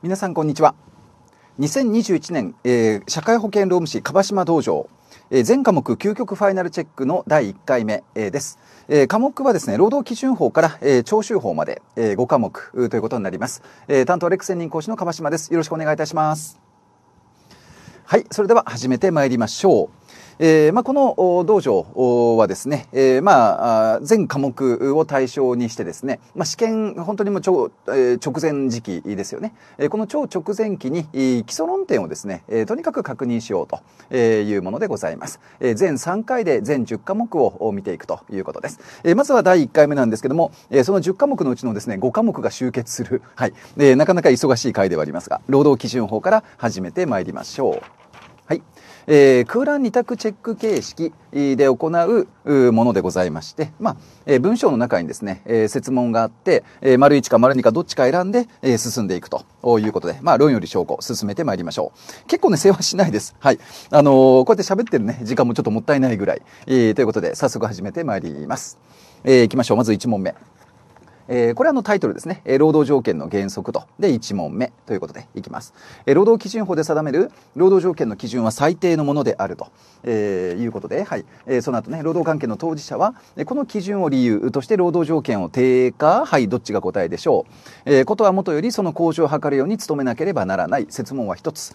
皆さんこんにちは2021年、えー、社会保険労務士樺島道場、えー、全科目究極ファイナルチェックの第1回目、えー、です、えー、科目はですね労働基準法から、えー、徴収法まで、えー、5科目ということになります、えー、担当レクセン任講師の樺島ですよろしくお願いいたしますはいそれでは始めてまいりましょうえーまあ、この道場はですね、えーまあ、全科目を対象にしてですね、まあ、試験本当にもうえー、直前時期ですよね、えー、この超直前期に基礎論点をですね、えー、とにかく確認しようというものでございます、えー、全3回で全10科目を見ていくということです、えー、まずは第1回目なんですけども、えー、その10科目のうちのですね5科目が集結する、はいえー、なかなか忙しい回ではありますが労働基準法から始めてまいりましょうはいえー、空欄二択チェック形式で行うものでございまして、まあ、えー、文章の中にですね、えー、説問があって、えー、丸1か丸2かどっちか選んで、えー、進んでいくということで、まあ、論より証拠、進めてまいりましょう。結構ね、世話しないです。はい。あのー、こうやって喋ってるね、時間もちょっともったいないぐらい。えー、ということで、早速始めてまいります。えー、行きましょう。まず1問目。えー、これあのタイトルですね、えー、労働条件の原則と、で、1問目ということでいきます。えー、労働基準法で定める労働条件の基準は最低のものであると、えー、いうことで、はい、えー、その後ね、労働関係の当事者は、この基準を理由として労働条件を低下、はい、どっちが答えでしょう。えー、ことはもとよりその向上を図るように努めなければならない。説問は1つ。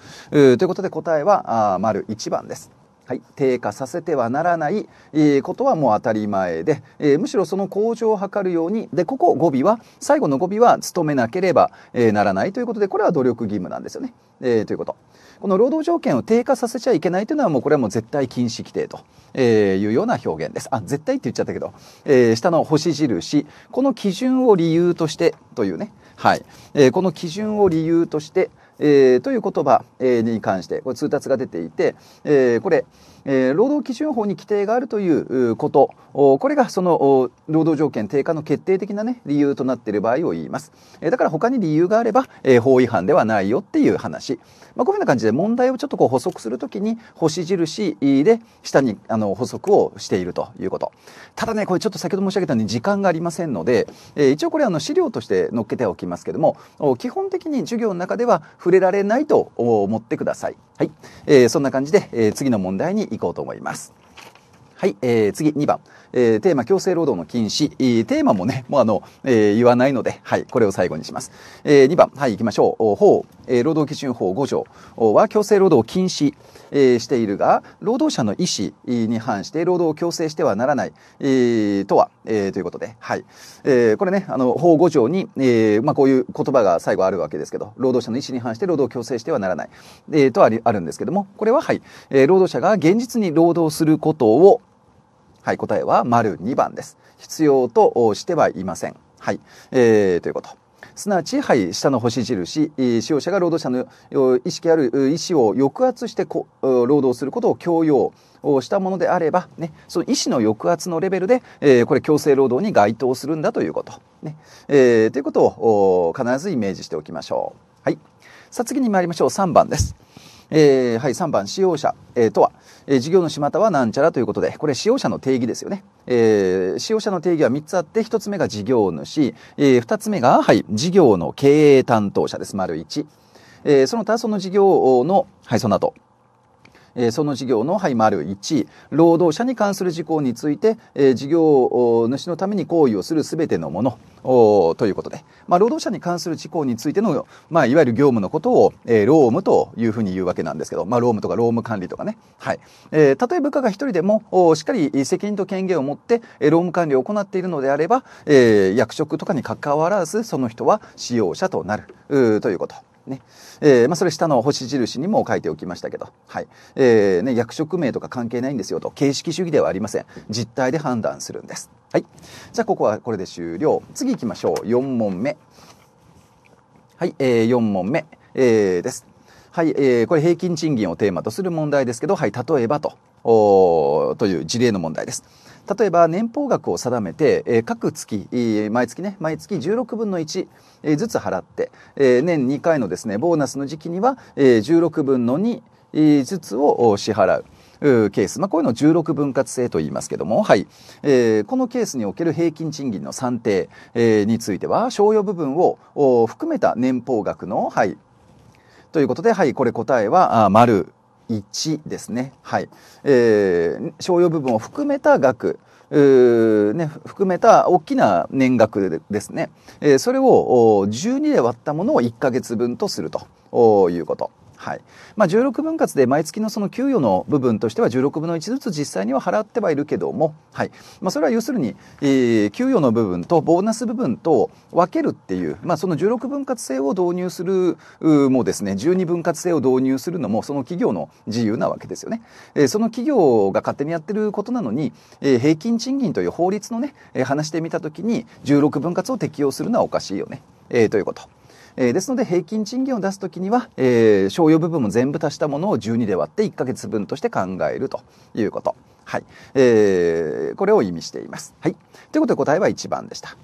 ということで答えは、あ丸1番です。はい、低下させてはならない、えことはもう当たり前で、えむしろその向上を図るようにでここ語尾は最後の語尾は努めなければ、えならないということでこれは努力義務なんですよね、えということ。この労働条件を低下させちゃいけないというのはもうこれはもう絶対禁止規定と、えいうような表現です。あ絶対って言っちゃったけど、え下の星印この基準を理由としてというね、はいえこの基準を理由として、えー、という言葉に関して、これ通達が出ていて、えー、これ、えー、労働基準法に規定があるということ、これがその労働条件低下の決定的な、ね、理由となっている場合を言います。えー、だから他に理由があれば、えー、法違反ではないよっていう話。まあ、こういうふうな感じで問題をちょっとこう補足するときに星印で下にあの補足をしているということ。ただね、これちょっと先ほど申し上げたように時間がありませんので、えー、一応これあの資料として載っけておきますけども、基本的に授業の中では触れられないと思ってください。はい。えー、そんな感じで、えー、次の問題に行こうと思います。はい、えー、次2番、えー、テーマ強制労働の禁止、えー、テーマもねもうあの、えー、言わないので、はい、これを最後にします、えー、2番はい行きましょうほうえ労働基準法5条は強制労働を禁止、えしているが、労働者の意思に反して労働を強制してはならない、えとは、えということで、はい。えこれね、あの、法5条に、えまあ、こういう言葉が最後あるわけですけど、労働者の意思に反して労働を強制してはならない、えとはあるんですけども、これは、はい、え労働者が現実に労働することを、はい、答えは丸2番です。必要としてはいません。はい、えー、ということ。すなわち、はい、下の星印、使用者が労働者の意識ある意思を抑圧して労働することを強要したものであれば、ね、その意思の抑圧のレベルで、これ強制労働に該当するんだということ。ねえー、ということを必ずイメージしておきましょう。はい、さあ次に参りましょう3番です。えー、はい、3番、使用者、えー、とは、えー、事業のまたはなんちゃらということで、これ使用者の定義ですよね。えー、使用者の定義は3つあって、1つ目が事業主、えー、2つ目が、はい、事業の経営担当者です。丸1。えー、その他、その事業の、はい、その後。えー、その事業の、はい、丸1、労働者に関する事項について、えー、事業主のために行為をするすべてのもの、ということで、まあ、労働者に関する事項についての、まあ、いわゆる業務のことを、えー、労務というふうに言うわけなんですけど、まあ、労務とか労務管理とかね。はい。えー、たとえ部下が一人でも、おしっかり責任と権限を持って、えー、労務管理を行っているのであれば、えー、役職とかに関わらず、その人は使用者となる、ということ。ねえー、まあ、それ下の星印にも書いておきましたけど、はいえーね、役職名とか関係ないんですよと形式主義ではありません実態で判断するんです、はい、じゃあここはこれで終了次行きましょう4問目はい、えー、4問目、えー、ですはい、えー、これ平均賃金をテーマとする問題ですけど、はい、例えばと、おという事例の問題です。例えば年俸額を定めて、え各月、毎月ね、毎月16分の1、えずつ払って、え年2回のですね、ボーナスの時期には、え16分の2、ずつを支払う。ケース、まあ、こういうのを16分割制と言いますけども、はいえー、このケースにおける平均賃金の算定、えー、については、賞与部分を含めた年俸額の、はい、ということで、はい、これ答えは、あ丸1ですね、はいえー、商用部分を含めた額、ね、含めた大きな年額ですね、えー、それを12で割ったものを1ヶ月分とするということ。はいまあ、16分割で毎月のその給与の部分としては16分の1ずつ実際には払ってはいるけども、はいまあ、それは要するに、えー、給与の部分とボーナス部分と分けるっていう、まあ、その16分割制を導入するもですね12分割制を導入するのもその企業の自由なわけですよね、えー、その企業が勝手にやってることなのに、えー、平均賃金という法律のね、え話してみた時に16分割を適用するのはおかしいよね、えということ。えー、ですので平均賃金を出す時には、えー、商用部分も全部足したものを12で割って1ヶ月分として考えるということ。はい。えー、これを意味しています。はい。ということで答えは1番でした。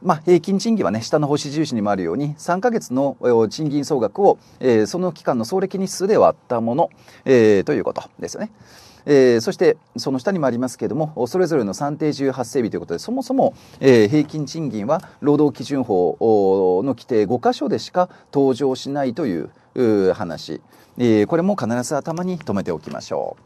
まあ、平均賃金はね、下の星印にもあるように、3か月の賃金総額を、えー、その期間の総歴日数で割ったもの、えー、ということですよね。えー、そしてその下にもありますけれどもそれぞれの算定重発生日ということでそもそも、えー、平均賃金は労働基準法の規定5箇所でしか登場しないという話、えー、これも必ず頭に留めておきましょう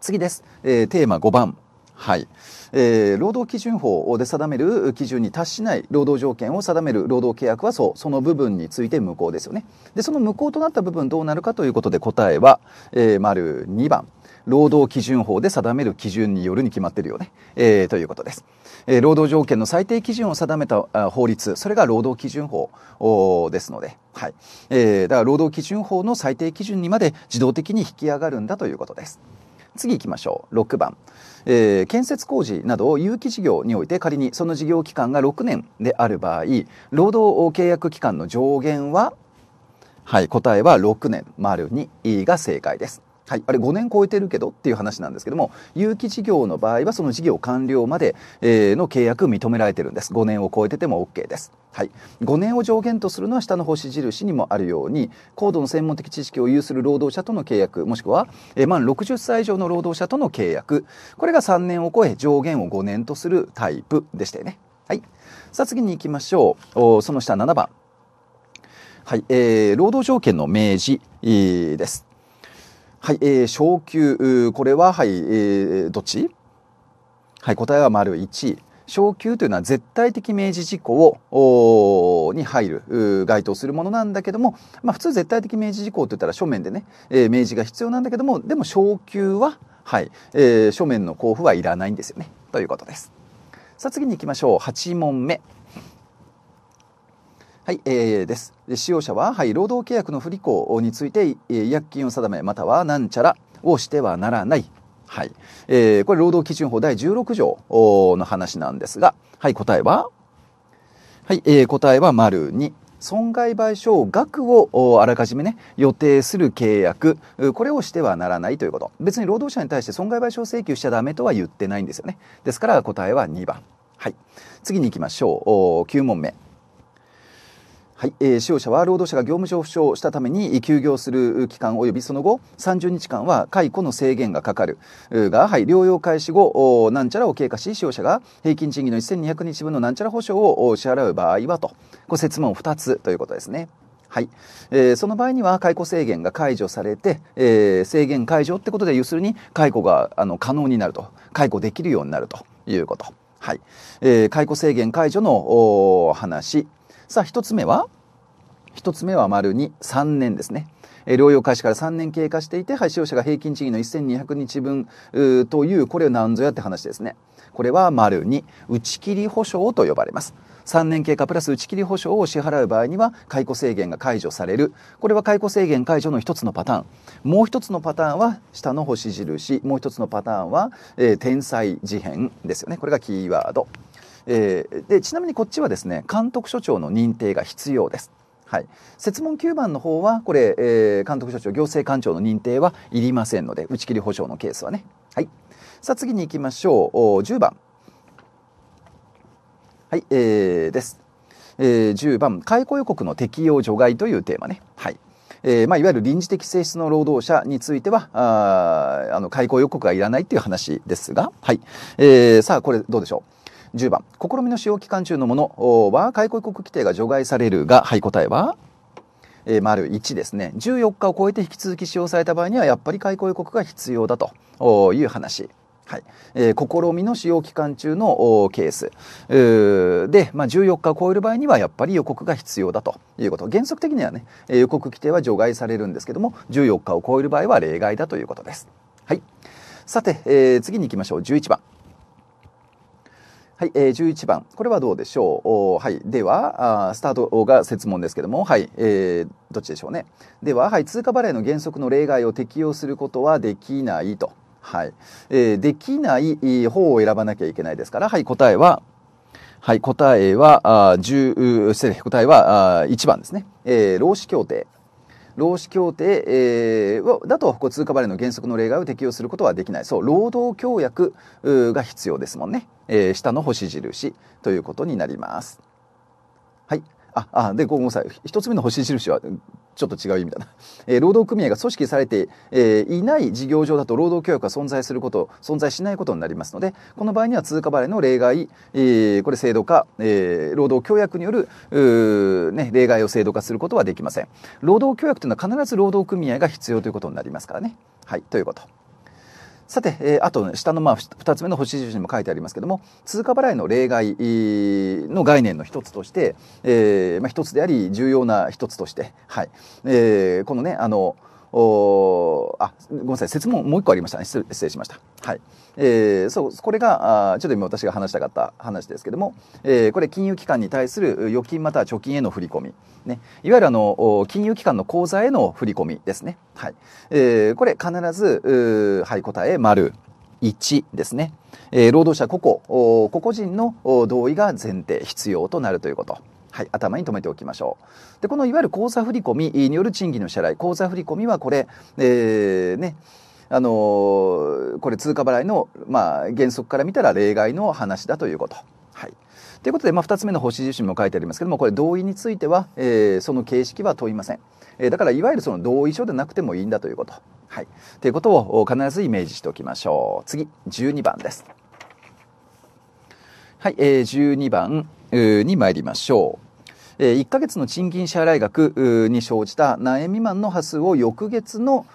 次です、えテーマ5番はい、えー、労働基準法で定める基準に達しない労働条件を定める労働契約はそうその部分について無効ですよねでその無効となった部分どうなるかということで答えは、えー、丸2番労働基準法で定める基準によるに決まっているよね、えー、ということです、えー、労働条件の最低基準を定めた法律それが労働基準法ですので、はいえー、だから労働基準法の最低基準にまで自動的に引き上がるんだということです次行きましょう6番、えー、建設工事などを有期事業において仮にその事業期間が6年である場合労働契約期間の上限ははい答えは6年丸2が正解ですはい、あれ5年超えてるけどっていう話なんですけども有機事業の場合はその事業完了まで、えの契約認められてるんです5年を超えてても OK です、はい、5年を上限とするのは下の星印にもあるように高度の専門的知識を有する労働者との契約もしくは、え満60歳以上の労働者との契約これが3年を超え上限を5年とするタイプでしたよね、はい、さあ次に行きましょうその下7番はい、えー、労働条件の明示、です。はい、えー、昇級、これは、はい、えー、どっちはい、答えは丸1。昇級というのは絶対的明示事項をに入る該当するものなんだけども、まあ、普通絶対的明示事項と言ったら書面でね、えー、明示が必要なんだけどもでも昇級は、はいえー、書面の交付はいらないんですよねということです。さあ次に行きましょう8問目。はい、えー、です。使用者は、はい、労働契約の不履行について、え違約金を定め、またはなんちゃらをしてはならない。はい。えー、これ、労働基準法第16条の話なんですが、はい、答えははい、えー、答えは丸2。損害賠償額をあらかじめね予定する契約これをしてはならないということ別に労働者に対して損害賠償請求しちゃダメとは言ってないんですよねですから答えは2番はい次に行きましょう9問目はい、えー、使用者は労働者が業務上負傷したために休業する期間及びその後30日間は解雇の制限がかかるが、はい、療養開始後なんちゃらを経過し使用者が平均賃金の1200日分のなんちゃら保証を支払う場合はとこ説問2つということですね。はいえー、その場合には解雇制限が解除されて、えー、制限解除ってことで要するに解雇があの可能になると解雇できるようになるということ、はいえー、解雇制限解除の話さあ、1つ目は1つ目は丸に3年ですね。え療養開始から3年経過していて、はい、使用者が平均賃金の1200日分という、これを何ぞやって話ですね。これは丸に打ち切り保証と呼ばれます。3年経過プラス打ち切り保証を支払う場合には解雇制限が解除されるこれは解雇制限解除の1つのパターンもう1つのパターンは下の星印もう1つのパターンは、えー、天才事変ですよねこれがキーワード。えー、でちなみにこっちはですね監督署長の認定が必要です。はい、設問9番の方はこれ、えー、監督署長行政官庁の認定はいりませんので打ち切り保証のケースはね、はい、さあ次に行きましょう10番、はいえー、です、えー、10番解雇予告の適用除外というテーマね、はいえーまあ、いわゆる臨時的性質の労働者についてはああの解雇予告がいらないという話ですが、はいえー、さあこれどうでしょう10番試みの使用期間中のものは解雇国規定が除外されるがはい答えはえ丸1ですね14日を超えて引き続き使用された場合にはやっぱり解雇予告が必要だという話。はいえー、試みの使用期間中のケースーで、まあ、14日を超える場合にはやっぱり予告が必要だということ原則的にはね、え予告規定は除外されるんですけども14日を超える場合は例外だということです。はい、さて、えー、次に行きましょう11番。はい、えー、11番。これはどうでしょうはい。ではあ、スタートが設問ですけども、はい、えー、どっちでしょうね。では、はい、通貨払いの原則の例外を適用することはできないと。はい。えー、できない方を選ばなきゃいけないですから、はい、答えは、はい、答えは、あ10、失礼、答えはあ1番ですね。えー、労使協定。労使協定、えー、だとこう通貨払いの原則の例外を適用することはできないそう労働協約が必要ですもんね、えー、下の星印ということになります。はいああでごめんなさい1つ目の星印はちょっと違う意味だな、えー、労働組合が組織されて、えー、いない事業上だと労働協約が存在すること存在しないことになりますのでこの場合には通貨払いの例外、えー、これ制度化、えー、労働協約による、ね、例外を制度化することはできません労働協約というのは必ず労働組合が必要ということになりますからねはいということ。さて、えー、あと、ね、下のまあ2つ目の星印にも書いてありますけども通貨払いの例外の概念の一つとして、えーまあ、一つであり重要な一つとして、はいえー、このねあのおあ、ごめんなさい、説問もう一個ありましたね。失礼しました。はい。えー、そう、これが、あちょっと今私が話したかった話ですけども、えー、これ金融機関に対する預金または貯金への振り込み。ね。いわゆるあの、金融機関の口座への振り込みですね。はい。えー、これ必ず、はい、答え、丸。1ですね、えー、労働者個々個々人の同意が前提必要となるということ。はい、頭に留めておきましょう。で、このいわゆる口座振込による賃金の支払い、口座振込はこれ、えー、ね、あのー、これ通貨払いの、まあ、原則から見たら例外の話だということ。はい。ということで、まあ、2つ目の星自身も書いてありますけどもこれ同意については、えー、その形式は問いません、えー、だからいわゆるその同意書でなくてもいいんだということ、はい、ということを必ずイメージしておきましょう次12番ですはい、えー、12番に参りましょうえ1ヶ月の賃金支払額に生じた何円未満の端数を翌月の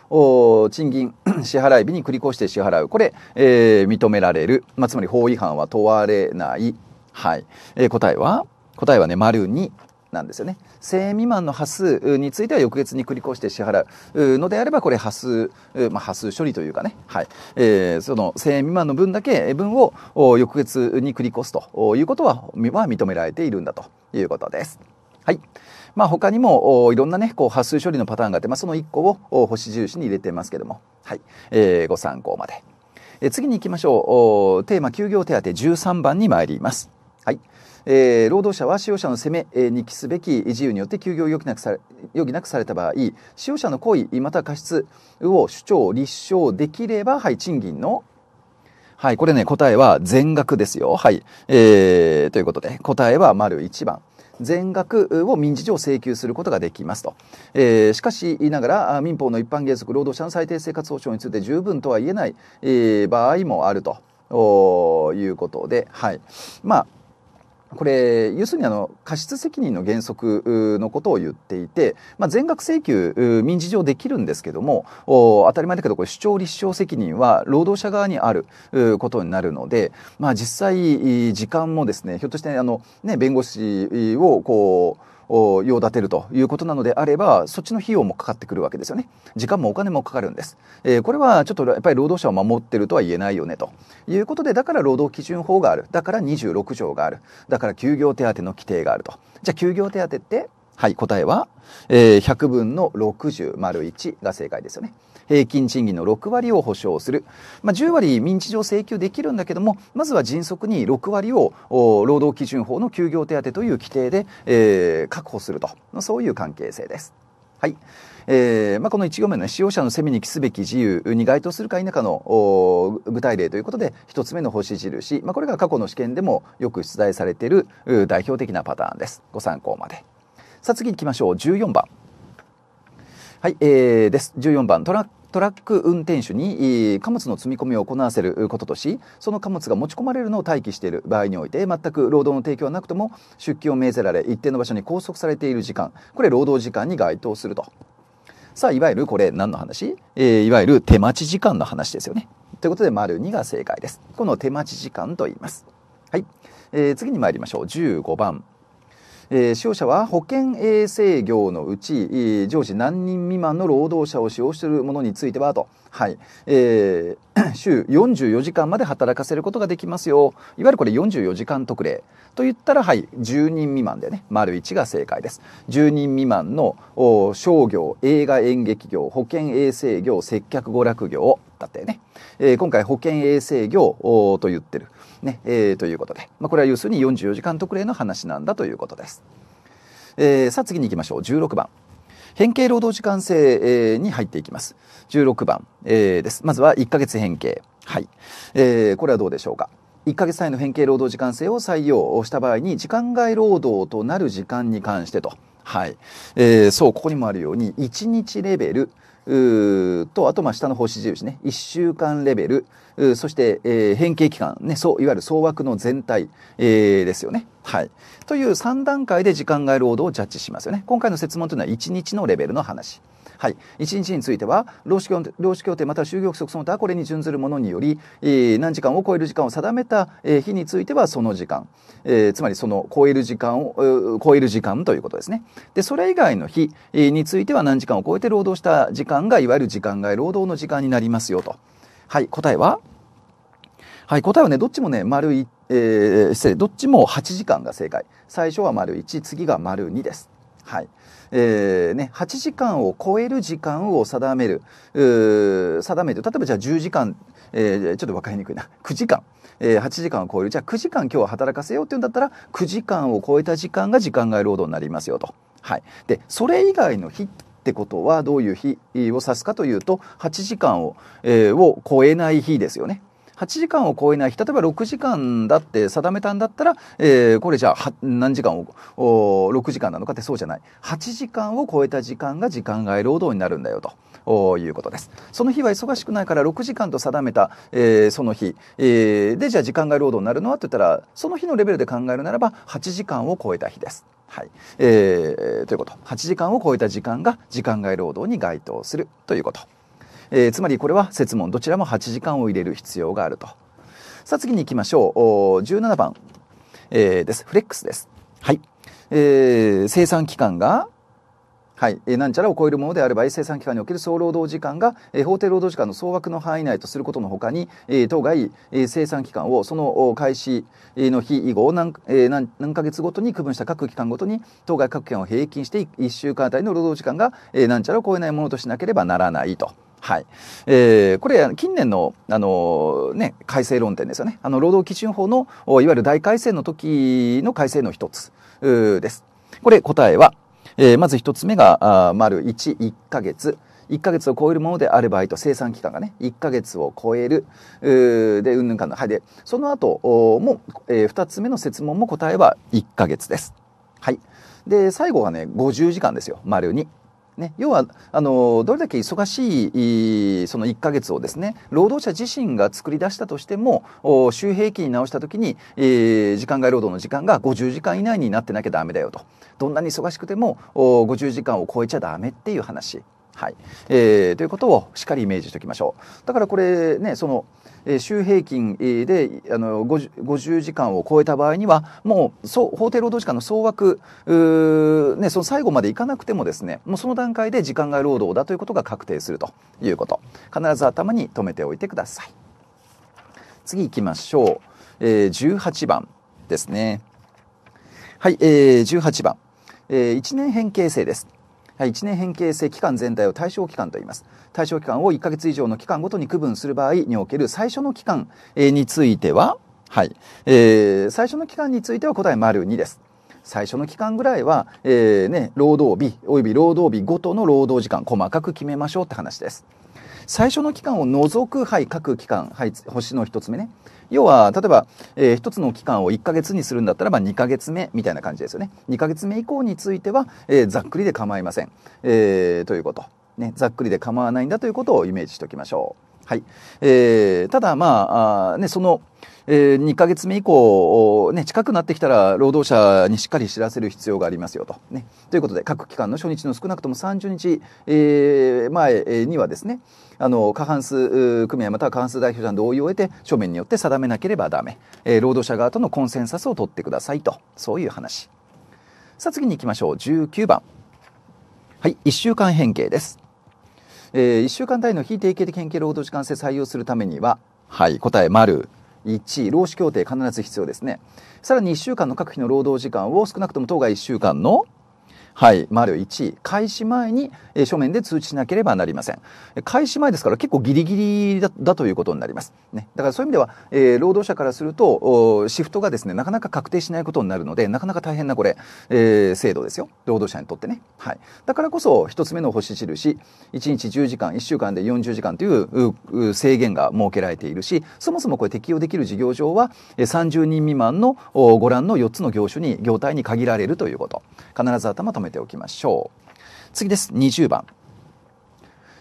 賃金支払い日に繰り越して支払う。これ、えー、認められる。まあ、つまり法違反は問われない。はい。えー、答えは答えはね、丸2。なんですよね。1000円未満の端数については翌月に繰り越して支払うのであれば、これ端数、まあ、端数処理というかね、はいえー、その1000円未満の分だけ分を翌月に繰り越すということは認められているんだということです。はい。まあ、他にもいろんなね、こう、発数処理のパターンがあって、まあ、その1個を星印に入れてますけども、はい。えー、ご参考まで。え次に行きましょう。テーマ、休業手当13番に参ります。はい。えー、労働者は使用者の責めに期すべき自由によって休業を余儀なくされ余儀なくされた場合使用者の行為または過失を主張立証できれば、はい、賃金のはい、これね、答えは全額ですよ。はい。えー、ということで、答えは丸1番。全額を民事上請求することができますと。えー、しかしながら民法の一般原則労働者の最低生活保障について十分とは言えない、えー、場合もあるということで、はい。まあこれ、要するにあの、過失責任の原則のことを言っていて、まあ、全額請求、民事上できるんですけども、当たり前だけど、これ主張立証責任は労働者側にあることになるので、まあ、実際、時間もですね、ひょっとして、あの、ね、弁護士を、こう、用立てるということなのであればそっちの費用もかかってくるわけですよね時間もお金もかかるんです、えー、これはちょっとやっぱり労働者を守ってるとは言えないよねということでだから労働基準法があるだから26条があるだから休業手当の規定があるとじゃあ休業手当ってはい、答えは、えー、100分の60丸1が正解ですよね。平均賃金の6割を保障する。まあ、10割民事上請求できるんだけども、まずは迅速に6割を労働基準法の休業手当という規定で、えー、確保すると。そういう関係性です。はい。えーまあ、この1行目の、ね、使用者の責めに帰すべき自由に該当するか否かの具体例ということで、1つ目の星印。まあ、これが過去の試験でもよく出題されている代表的なパターンです。ご参考まで。さあ次行きましょう。14番。はい、えー、です。14番。トラックトラック運転手に貨物の積み込みを行わせることとしその貨物が持ち込まれるのを待機している場合において全く労働の提供はなくとも出勤を命ぜられ一定の場所に拘束されている時間これ労働時間に該当するとさあいわゆるこれ何の話、えー、いわゆる手待ち時間の話ですよねということで丸2が正解ですこの手待ち時間と言いますはい、えー、次に参りましょう15番えー、使用者は保険衛生業のうち、上司何人未満の労働者を使用しているものについては、と。はい。えー、週44時間まで働かせることができますよ。いわゆるこれ44時間特例。と言ったら、はい、10人未満でね、丸1が正解です。10人未満の商業、映画演劇業、保険衛生業、接客娯楽業、だったよね。えー、今回保険衛生業と言ってる。ね、えー、ということで、まあ、これは要するに44時間特例の話なんだということです。えー、さあ次に行きましょう。16番。変形労働時間制に入っていきます。16番、えー、です。まずは1ヶ月変形。はい。えー、これはどうでしょうか。1ヶ月単位の変形労働時間制を採用した場合に時間外労働となる時間に関してと。はい。えー、そう、ここにもあるように、1日レベル、と、あと、ま、下の方指印ね、1週間レベル、そして、えー、変形期間、ね、そう、いわゆる総枠の全体、えー、ですよね。はい。という3段階で時間外労働をジャッジしますよね。今回の設問というのは1日のレベルの話。はい、1日については労使協労使協定または就業規則その他これに準ずるものにより、えー、何時間を超える時間を定めた、日についてはその時間、えー、つまりその超える時間を超える時間ということですねでそれ以外の日については何時間を超えて労働した時間がいわゆる時間外労働の時間になりますよと。はい、答えははい、答えはね、どっちもね、丸い、えー、失礼、どっちも8時間が正解。最初は丸1、次が丸2です。はい。えー、ね、8時間を超える時間を定める、定める。例えばじゃあ10時間、えー、ちょっと分かりにくいな。9時間。えー、8時間を超える。じゃあ9時間今日は働かせようっていうんだったら、9時間を超えた時間が時間外労働になりますよと。はい。で、それ以外の筆ってことはどういう日を指すかというと8時間を,、えー、を超えない日ですよね。8時間を超えない例えば6時間だって定めたんだったら、えー、これじゃあ何時間を6時間なのかってそうじゃない8時間を超えた時間が時間外労働になるんだよと。いうことですその日は忙しくないから6時間と定めた、えー、その日、えー、でじゃあ時間外労働になるのはって言ったらその日のレベルで考えるならば8時間を超えた日です。はいえー、ということ8時間を超えた時間が時間外労働に該当するということ。えー、つまりこれは設問どちらも8時間を入れる必要があるとさあ次に行きましょう17番、えー、ですフレックスですはい、えー、生産期間がはい、えー、なんちゃらを超えるものであれば生産期間における総労働時間が、えー、法定労働時間の総額の範囲内とすることのほかに、えー、当該、えー、生産期間をその開始の日以後何,、えー、何何ヶ月ごとに区分した各期間ごとに当該各県を平均して1週間あたりの労働時間が、えー、なんちゃらを超えないものとしなければならないと。はいえー、これ近年のあの、ね、改正論点ですよねあの労働基準法のいわゆる大改正の時の改正の一つです。これ答えは、えー、まず一つ目があ丸1、1ヶ月。1ヶ月を超えるものである場合と生産期間がね、1ヶ月を超える、で、うんぬんかんの。はい。で、その後も、えー、つ目の設問も答えは1ヶ月です。はい。で、最後はね、50時間ですよ。丸2。ね、要はあのどれだけ忙しいその1ヶ月をですね労働者自身が作り出したとしても週平均に直した時に、えー、時間外労働の時間が50時間以内になってなきゃダメだよとどんなに忙しくても50時間を超えちゃダメっていう話。はいえー、ということをしっかりイメージしておきましょう。だからこれねその週平均であの 50, 50時間を超えた場合にはもう法定労働時間の総枠、ね、その最後までいかなくてもですねもうその段階で時間外労働だということが確定するということ必ず頭に留めておいてください次いきましょう、えー、18番ですねはい、えー、18番、えー、1年変形制です1年変形性期間全体を対象期間と言います。対象期間を1ヶ月以上の期間ごとに区分する場合における最初の期間については、はい。えー、最初の期間については答え丸2です。最初の期間ぐらいは、えー、ね、労働日及び労働日ごとの労働時間細かく決めましょうって話です。最初の期間を除く、はい、各期間、はい、星の1つ目ね。要は、例えば、えー、1つの期間を1ヶ月にするんだったら、まあ、2ヶ月目みたいな感じですよね。2ヶ月目以降については、えー、ざっくりで構いません。えー、ということ。ね、ざっくりで構わないんだということをイメージしておきましょう。はい。えー、ただ、まあ、あね、その、えー、2ヶ月目以降、ね、近くなってきたら労働者にしっかり知らせる必要がありますよと。ね、ということで、各機関の初日の少なくとも30日、えー、前にはですね、あの、過半数組合または過半数代表者の同意を得て、書面によって定めなければだめ、えー、労働者側とのコンセンサスを取ってくださいと。そういう話。さあ次に行きましょう。19番。はい、1週間変形です。えー、1週間単位の非定型的変形労働時間制採用するためには、はい、答え、丸。1労使協定必ず必要ですねさらに1週間の各日の労働時間を少なくとも当該1週間のはい、丸1、開始前に、えー、書面で通知しなければなりません。開始前ですから結構ギリギリだということになります。ね、だからそういう意味では、えー、労働者からすると、シフトがですね、なかなか確定しないことになるので、なかなか大変なこれ、えー、制度ですよ。労働者にとってね。はい。だからこそ、1つ目の星印、1日10時間、1週間で40時間という制限が設けられているし、そもそもこれ適用できる事業上は、30人未満のご覧の4つの業種に、業態に限られるということ。必ず頭止めておきましょう次です20番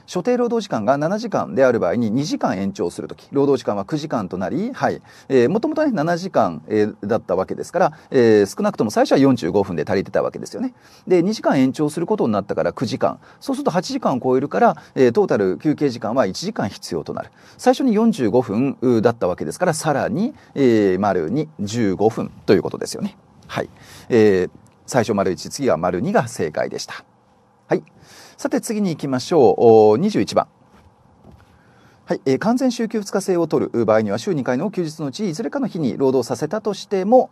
所定労働時間が7時間である場合に2時間延長するとき、労働時間は9時間となり、はい、えー、もともとね、7時間、えー、だったわけですから、えー、少なくとも最初は45分で足りてたわけですよね。で、2時間延長することになったから9時間。そうすると8時間を超えるから、えー、トータル休憩時間は1時間必要となる。最初に45分だったわけですから、さらに、えー、丸に15分ということですよね。はい。えー、最初丸1次は丸2が正解でした。はい、さて次に行きましょう21番。はい、えー、完全週休2日制を取る場合には週2回の休日のうちいずれかの日に労働させたとしても、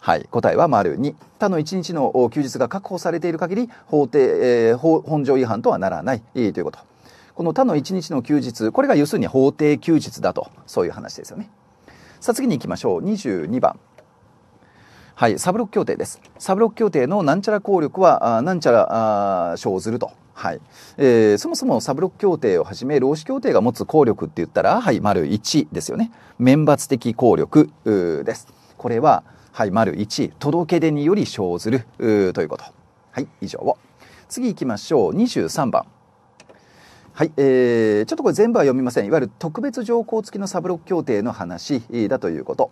はい、答えは丸2他の1日の休日が確保されている限り法定、えー、本条違反とはならない、えー、ということこの他の1日の休日これが要するに法定休日だとそういう話ですよねさあ次に行きましょう22番はい、サブロック協定です。サブロック協定のなんちゃら効力は、あなんちゃら生ずると。はいえー、そもそもサブロック協定をはじめ労使協定が持つ効力って言ったら、はい、丸1ですよね。免罰的効力です。これは、はい、丸1、届け出により生ずるということ。はい、以上を。次行きましょう。23番。はい、えー、ちょっとこれ全部は読みません。いわゆる特別条項付きのサブロック協定の話だということ。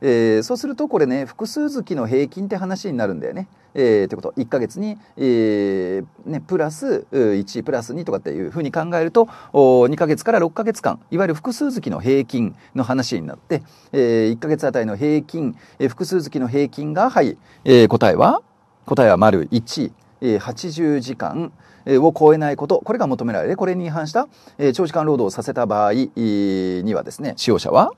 えー、そうするとこれね複数月の平均って話になるんだよね。えー、ということ1ヶ月に、えーね、プラス1プラス2とかっていうふうに考えるとお2ヶ月から6ヶ月間いわゆる複数月の平均の話になって、えー、1ヶ月あたりの平均、えー、複数月の平均がはい、えー、答えは答えは丸1。80時間を超えないこと、これが求められ、これに違反した長時間労働をさせた場合にはですね、使用者は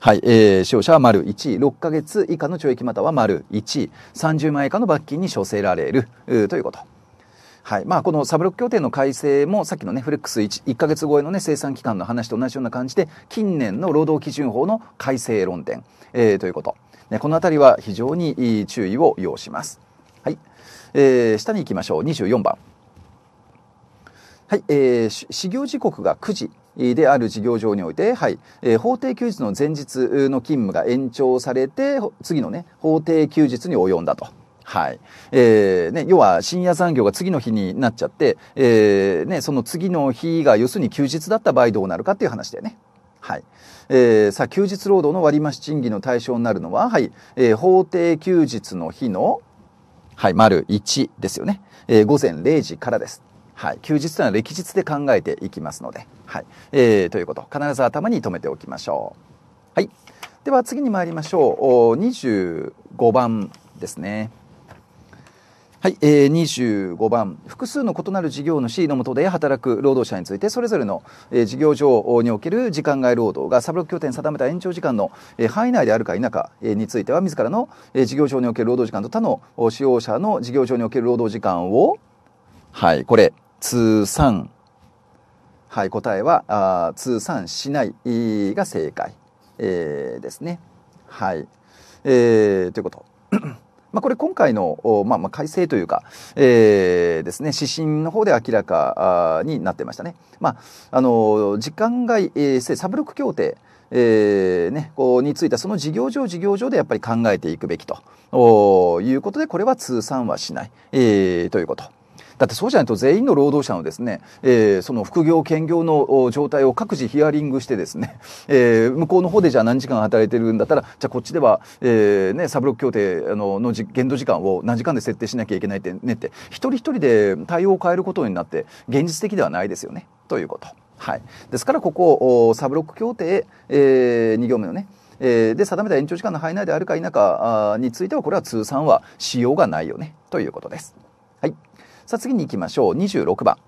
はい、えー、使用者は丸1、6ヶ月以下の懲役または丸1、30万円以下の罰金に処せられるということ。はいまあ、このサブロック協定の改正もさっきの、ね、フレックス 1, 1ヶ月超えの、ね、生産期間の話と同じような感じで近年の労働基準法の改正論点、えー、ということ、ね、この辺りは非常に注意を要します、はいえー、下に行きましょう24番、はいえー、始業時刻が9時である事業場において、はい、えー、法定休日の前日の勤務が延長されて、次のね、法定休日に及んだと。はい。えー、ね、要は深夜残業が次の日になっちゃって、えー、ね、その次の日が要するに休日だった場合どうなるかっていう話だよね。はい。えー、さあ、休日労働の割増賃金の対象になるのは、はい、えー、法定休日の日の、はい、丸1ですよね。えー、午前0時からです。はい。休日というのは歴日で考えていきますので。はいえー、ということ必ず頭に留めておきましょう。はい、では次に参りましょう25番ですね。はい、えー、25番複数の異なる事業主の下で働く労働者についてそれぞれの、えー、事業上における時間外労働がサブロック協定に定めた延長時間の、えー、範囲内であるか否か、えー、については自らの、えー、事業上における労働時間と他の使用者の事業上における労働時間をはいこれ通算はい、答えは通算しないが正解、えー、ですね。はい、えー、ということ。まあ、これ今回の、まあ、まあ改正というか、えー、ですね指針の方で明らかになってましたね。まあ、あの時間外、えー、サブロック協定えーね、こうについてはその事業上事業上でやっぱり考えていくべきということでこれは通算はしない、えー、ということ。だってそうじゃないと全員の労働者のですね、えー、その副業、兼業の状態を各自ヒアリングしてですね、えー、向こうの方でじゃあ何時間働いてるんだったら、じゃあこっちでは、えー、ね、サブロック協定のの限度時間を何時間で設定しなきゃいけないってねって、一人一人で対応を変えることになって、現実的ではないですよね、ということ。はい。ですから、ここ、サブロック協定、えー、2行目のね、えー、で定めた延長時間の範囲内であるか否かについてはこれは通算はしようがないよねということです。さあ次に行きましょう26番、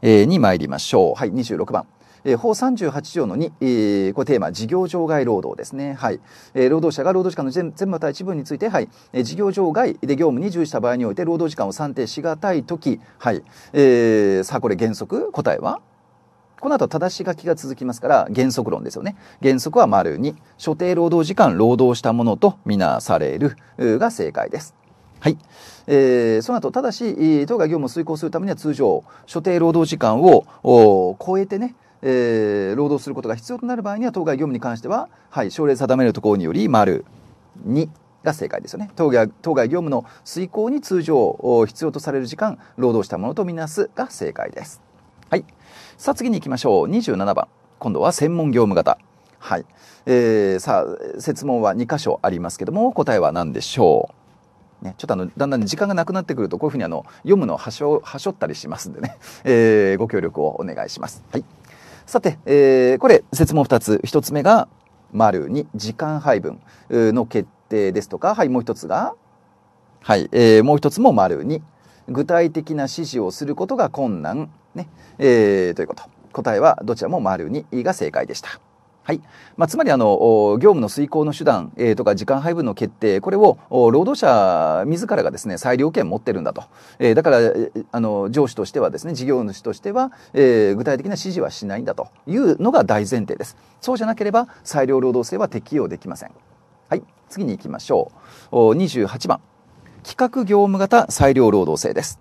えー、に参りましょうはい26番えー、法38条の2、えー、これテーマ、事業場外労働ですね。はい。えー、労働者が労働時間の全全部また一部について、はい。えー、事業場外で業務に従事した場合において、労働時間を算定しがたいとき、はい。えー、さあ、これ原則答えはこの後、正し書きが続きますから、原則論ですよね。原則は丸2、所定労働時間、労働したものとみなされる、が正解です。はい。えー、その後、ただし、当該業務を遂行するためには通常、所定労働時間を超えてね、えー、労働することが必要となる場合には、当該業務に関しては、はい、省令定めるところにより、丸2が正解ですよね。当該当該業務の遂行に通常必要とされる時間、労働したものとみなすが正解です。はい。さあ次に行きましょう。27番。今度は専門業務型。はい。えー、さあ、設問は2箇所ありますけども、答えは何でしょうね、ちょっとあのだんだん時間がなくなってくるとこういうふうにあの読むのをはしょはしょったりしますんでね、えー、ご協力をお願いします。はい、さて、えー、これ説問2つ1つ目が丸に時間配分の決定ですとか、はい、もう1つが、はいえー、もう1つも丸に具体的な指示をすることが困難、ねえー、ということ答えはどちらも丸にが正解でした。はいまあ、つまりあの業務の遂行の手段、えー、とか時間配分の決定これを労働者自らがですね裁量権持ってるんだと、えー、だからあの上司としてはですね事業主としては、えー、具体的な指示はしないんだというのが大前提ですそうじゃなければ裁量労働制は適用できませんはい次に行きましょう28番企画業務型裁量労働制です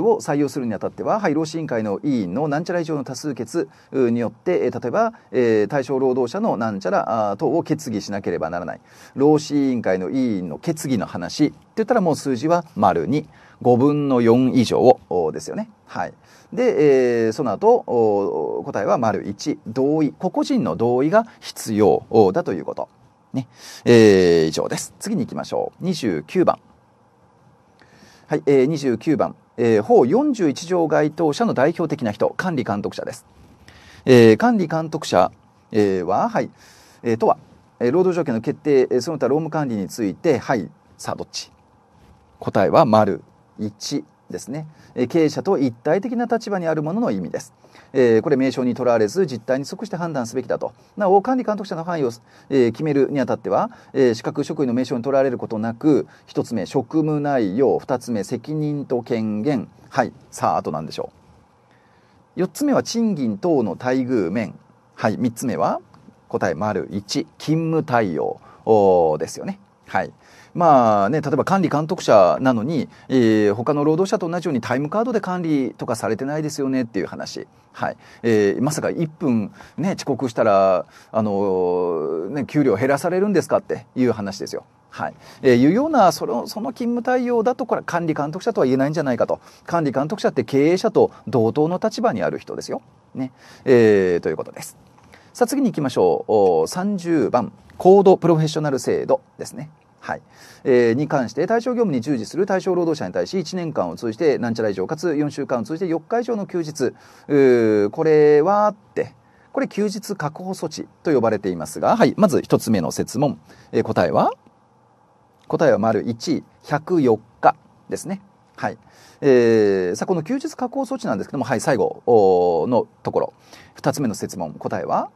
を採用するにあたっては、はい、労使委員会の委員のなんちゃら以上の多数決によって、例えば、え対象労働者のなんちゃら等を決議しなければならない。労使委員会の委員の決議の話って言ったらもう数字は丸2。5分の4以上ですよね。はい、で、えー、その後答えは丸1同意個々人の同意が必要だということ、ねえー、以上です次に行きましょう29番はい、えー、29番えー、法41条該当者の代表的な人、管理監督者です。えー、管理監督者、えー、は、はい、えー、とは、えー、労働条件の決定、その他労務管理について、はい、さあどっち答えは、丸1ですね、えー。経営者と一体的な立場にあるものの意味です。えー、これ名称にとらわれず実態に即して判断すべきだとなお管理監督者の範囲を、えー、決めるにあたっては、えー、資格職員の名称にとらわれることなく1つ目職務内容2つ目責任と権限はいさああと何でしょう4つ目は賃金等の待遇面はい3つ目は答え丸1勤務対応ですよねはいまあね、例えば管理監督者なのに、えー、他の労働者と同じようにタイムカードで管理とかされてないですよねっていう話。はい。えー、まさか1分ね、遅刻したら、あのね、給料減らされるんですかっていう話ですよ。はい。えー、いうような、その、その勤務対応だと、これ管理監督者とは言えないんじゃないかと。管理監督者って経営者と同等の立場にある人ですよ。ね。えー、ということです。さあ次に行きましょう。30番、高度プロフェッショナル制度ですね。はいえー、に関して対象業務に従事する対象労働者に対し1年間を通じて何ちゃら以上かつ4週間を通じて4日以上の休日これはってこれ休日確保措置と呼ばれていますが、はい、まず1つ目の設問、えー、答えは答えは丸1、104日ですね。はい。えー、さあ、この休日確保措置なんですけども、はい、最後のところ。2つ目の設問、答えは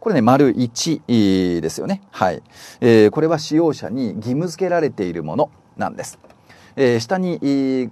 これね、丸1ですよね。はい。えー、これは使用者に義務付けられているものなんです。えー、下に、えー、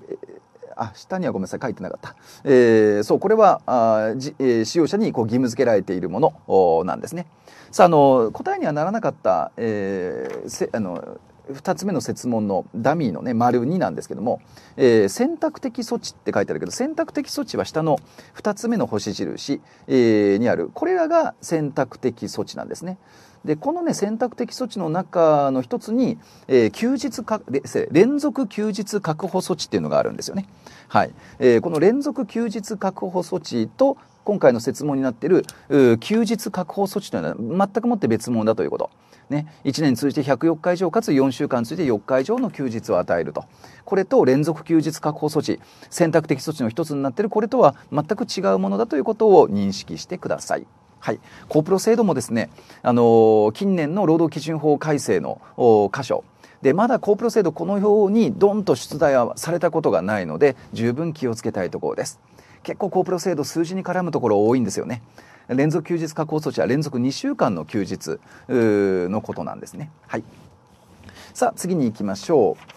あ、下にはごめんなさい、書いてなかった。えー、そう、これは、あじえー、使用者にこう義務付けられているものなんですね。さあ、あの、答えにはならなかった、えー、せあの、2つ目の設問のダミーのね、丸2なんですけども、えー、選択的措置って書いてあるけど、選択的措置は下の2つ目の星印、えー、にある、これらが選択的措置なんですね。で、このね、選択的措置の中の一つに、えー、休日か、連続休日確保措置っていうのがあるんですよね。はい。えー、この連続休日確保措置と今回の設問になっている休日確保措置というのは全くもって別物だということ。ね、1年通じて104日以上かつ4週間通じて4日以上の休日を与えるとこれと連続休日確保措置選択的措置の一つになっているこれとは全く違うものだということを認識してください。はい、コープロ制度もですね、あのー、近年の労働基準法改正の箇所でまだコープロ制度このようにドンと出題はされたことがないので十分気をつけたいところです。結構高プロ制度数字に絡むところ多いんですよね。連続休日確保措置は連続2週間の休日のことなんですね。はい。さあ、次に行きましょう。